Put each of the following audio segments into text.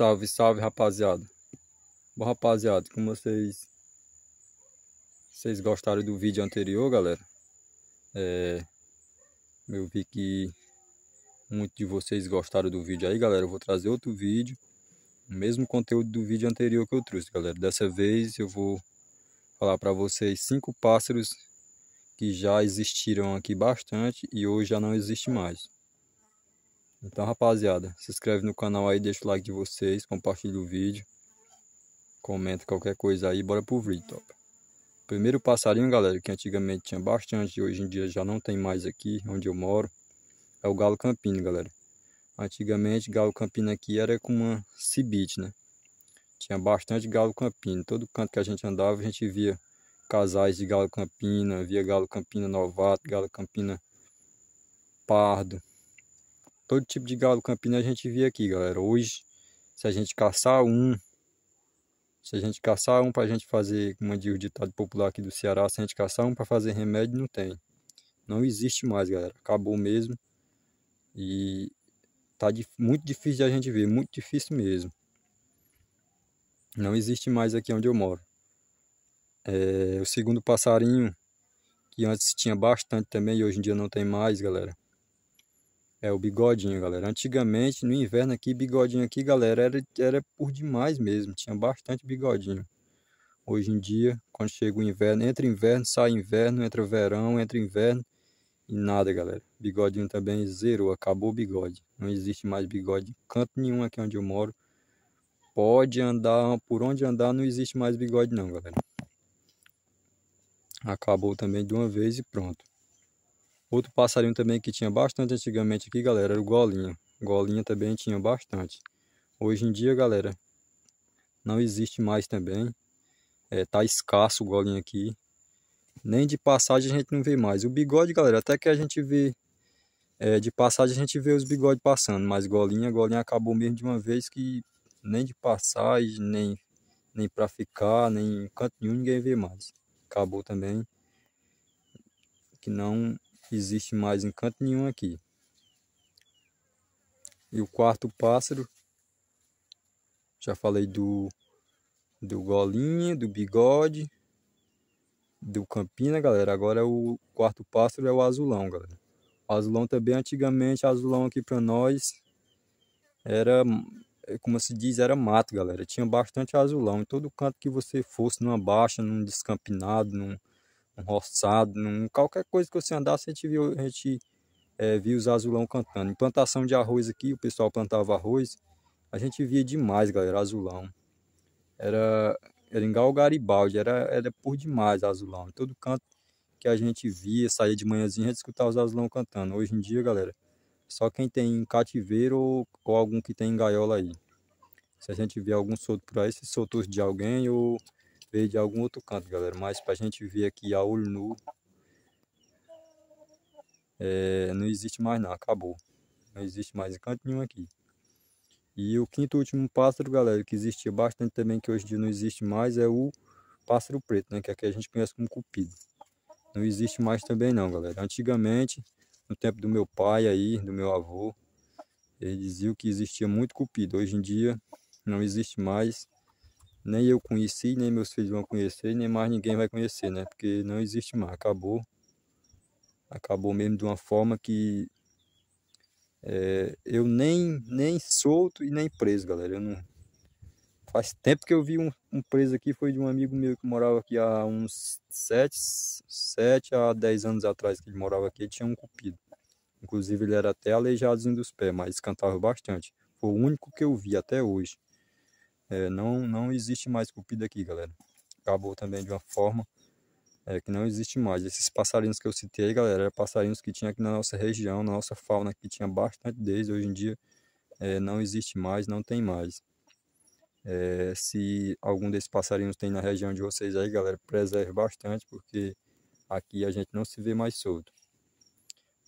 Salve, salve, rapaziada. Bom, rapaziada, como vocês vocês gostaram do vídeo anterior, galera, é, eu vi que muitos de vocês gostaram do vídeo aí, galera. Eu vou trazer outro vídeo, o mesmo conteúdo do vídeo anterior que eu trouxe, galera. Dessa vez eu vou falar para vocês cinco pássaros que já existiram aqui bastante e hoje já não existe mais. Então, rapaziada, se inscreve no canal aí, deixa o like de vocês, compartilha o vídeo, comenta qualquer coisa aí, bora pro vídeo, top. Primeiro passarinho, galera, que antigamente tinha bastante, hoje em dia já não tem mais aqui, onde eu moro, é o galo campino, galera. Antigamente, galo campino aqui era com uma cibite, né? Tinha bastante galo campino, todo canto que a gente andava, a gente via casais de galo campina, via galo campina novato, galo campina pardo, Todo tipo de galo campina a gente via aqui, galera. Hoje, se a gente caçar um, se a gente caçar um para a gente fazer, como diz o ditado popular aqui do Ceará, se a gente caçar um para fazer remédio, não tem. Não existe mais, galera. Acabou mesmo. E tá muito difícil de a gente ver, muito difícil mesmo. Não existe mais aqui onde eu moro. É, o segundo passarinho, que antes tinha bastante também e hoje em dia não tem mais, galera. É o bigodinho, galera. Antigamente, no inverno aqui, bigodinho aqui, galera, era, era por demais mesmo. Tinha bastante bigodinho. Hoje em dia, quando chega o inverno, entra inverno, sai inverno, entra verão, entra inverno. E nada, galera. Bigodinho também zerou, acabou o bigode. Não existe mais bigode em canto nenhum aqui onde eu moro. Pode andar, por onde andar, não existe mais bigode não, galera. Acabou também de uma vez e pronto. Outro passarinho também que tinha bastante antigamente aqui, galera, era o golinha. Golinha também tinha bastante. Hoje em dia, galera, não existe mais também. É, tá escasso o golinha aqui. Nem de passagem a gente não vê mais. O bigode, galera, até que a gente vê... É, de passagem a gente vê os bigodes passando, mas golinha, golinha acabou mesmo de uma vez que nem de passagem, nem, nem para ficar, nem em canto nenhum ninguém vê mais. Acabou também. Que não que existe mais em canto nenhum aqui. E o quarto pássaro, já falei do, do golinha, do bigode, do campina, galera. Agora o quarto pássaro é o azulão, galera. O azulão também, antigamente, azulão aqui para nós era, como se diz, era mato, galera. Tinha bastante azulão. Em todo canto que você fosse, numa baixa, num descampinado, num um roçado, num qualquer coisa que você andasse, a gente viu, a gente, é, via os azulão cantando. Em plantação de arroz aqui, o pessoal plantava arroz, a gente via demais, galera, azulão. Era, era igual Garibaldi, era, era por demais azulão. Em todo canto que a gente via, saía de manhãzinha, a gente escutava os azulão cantando. Hoje em dia, galera, só quem tem cativeiro ou, ou algum que tem em gaiola aí. Se a gente vê algum solto por aí, se soltou de alguém ou ver de algum outro canto, galera. Mas para a gente ver aqui a olho nu, é, não existe mais não, acabou. Não existe mais canto nenhum aqui. E o quinto último pássaro, galera, que existia bastante também, que hoje em dia não existe mais, é o pássaro preto, né? Que aqui a gente conhece como cupido. Não existe mais também não, galera. Antigamente, no tempo do meu pai aí, do meu avô, ele dizia que existia muito cupido. Hoje em dia não existe mais nem eu conheci, nem meus filhos vão conhecer, nem mais ninguém vai conhecer, né? Porque não existe mais, acabou. Acabou mesmo de uma forma que é, eu nem, nem solto e nem preso, galera. Eu não... Faz tempo que eu vi um, um, preso aqui, foi de um amigo meu que morava aqui há uns 7, 7 a 10 anos atrás que ele morava aqui, ele tinha um cupido. Inclusive ele era até aleijadozinho dos pés, mas cantava bastante. Foi o único que eu vi até hoje. É, não, não existe mais cupido aqui, galera. Acabou também de uma forma é, que não existe mais. Esses passarinhos que eu citei, galera, eram passarinhos que tinha aqui na nossa região, na nossa fauna, que tinha bastante deles. Hoje em dia é, não existe mais, não tem mais. É, se algum desses passarinhos tem na região de vocês aí, galera, preserve bastante, porque aqui a gente não se vê mais solto.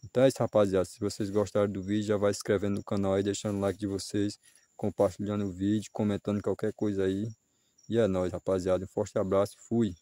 Então é isso, rapaziada. Se vocês gostaram do vídeo, já vai se inscrevendo no canal aí, deixando o like de vocês compartilhando o vídeo, comentando qualquer coisa aí. E é nóis, rapaziada. Um forte abraço. e Fui.